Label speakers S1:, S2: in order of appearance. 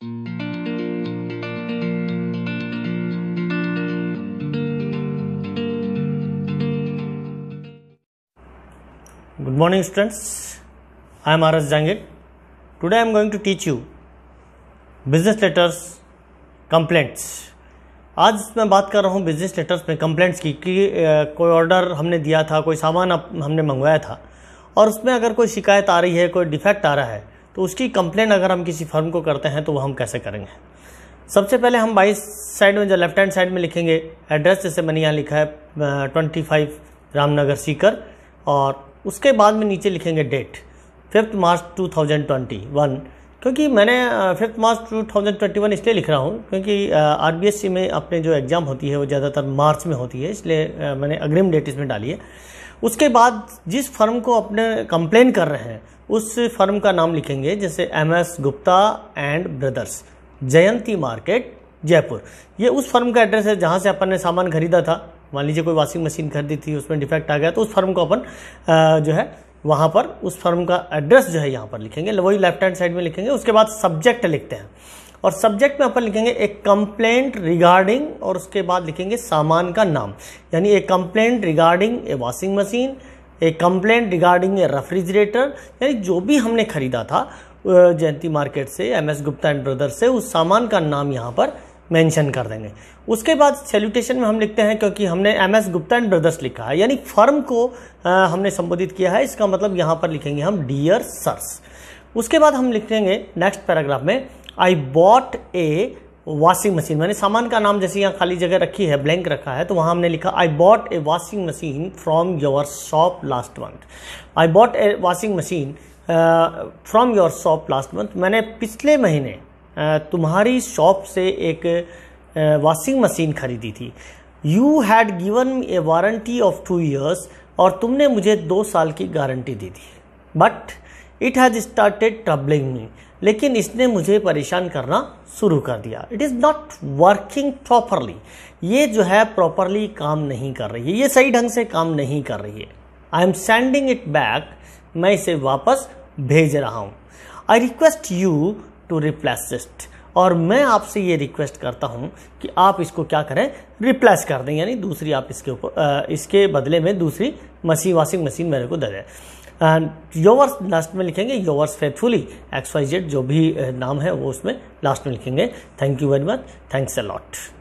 S1: Good morning, students. I am aras jangir Today I am going to teach you business letters complaints. आज मैं बात कर रहा हूँ बिजनेस लेटर्स में कंप्लेंट्स की कि कोई ऑर्डर हमने दिया था कोई सामान हमने मंगवाया था और उसमें अगर कोई शिकायत आ रही है कोई डिफेक्ट आ रहा है तो उसकी कंप्लेंट अगर हम किसी फर्म को करते हैं तो वह हम कैसे करेंगे सबसे पहले हम बाई साइड में जो लेफ्ट हैंड साइड में लिखेंगे एड्रेस जैसे मैंने यहाँ लिखा है ट्वेंटी फाइव रामनगर सीकर और उसके बाद में नीचे लिखेंगे date fifth March two thousand twenty one क्योंकि मैंने fifth March two thousand twenty one इसलिए लिख रहा हूँ क्योंकि आर बी एस सी में अपने जो एग्ज़ाम होती है वो ज़्यादातर मार्च में होती है इसलिए मैंने अग्रिम डेट इसमें डाली है उसके बाद जिस फर्म को अपने कंप्लेन कर रहे हैं उस फर्म का नाम लिखेंगे जैसे M S Gupta and brothers Jayanti market Jaipur ये उस फर्म का एड्रेस है जहाँ से अपन ने सामान खरीदा था मान लीजिए कोई वॉशिंग मशीन खरीदी थी उसमें डिफेक्ट आ गया तो उस फर्म को अपन जो है वहाँ पर उस फर्म का एड्रेस जो है यहाँ पर लिखेंगे वही लेफ्ट हैंड साइड में लिखेंगे उसके बाद सब्जेक्ट लिखते हैं और सब्जेक्ट में अपन लिखेंगे एक कंप्लेंट रिगार्डिंग और उसके बाद लिखेंगे सामान का नाम यानी एक complaint regarding a washing machine एक कंप्लेंट रिगार्डिंग ए रेफ्रिजरेटर यानी जो भी हमने खरीदा था जयंती मार्केट से M S Gupta and brother से उस सामान का नाम यहाँ पर मेंशन कर देंगे उसके बाद सैल्यूटेशन में हम लिखते हैं क्योंकि हमने M S Gupta and brothers लिखा है यानी फर्म को आ, हमने संबोधित किया है इसका मतलब यहाँ पर लिखेंगे हम डियर सर्स उसके बाद हम लिखेंगे नेक्स्ट पैराग्राफ में I bought a washing machine मैंने सामान का नाम जैसे यहाँ खाली जगह रखी है ब्लैंक रखा है तो वहाँ हमने लिखा I bought a washing machine from your shop last month I bought a washing machine from your shop last month मैंने पिछले महीने uh, तुम्हारी शॉप से एक वॉशिंग uh, मशीन खरीदी थी you had given a warranty of two years और तुमने मुझे दो साल की गारंटी दी थी but it has started troubling me लेकिन इसने मुझे परेशान करना शुरू कर दिया it is not working properly ये जो है प्रॉपरली काम नहीं कर रही है ये सही ढंग से काम नहीं कर रही है I am sending it back मैं इसे वापस भेज रहा हूँ I request you to replace it और मैं आपसे ये रिक्वेस्ट करता हूँ कि आप इसको क्या करें रिप्लेस कर दें यानी दूसरी आप इसके ऊपर इसके बदले में दूसरी मशीन वॉशिंग मशीन मेरे को दे दें योवर्स लास्ट में लिखेंगे yours faithfully X Y Z जो भी नाम है वो उसमें लास्ट में लिखेंगे thank you very much thanks a lot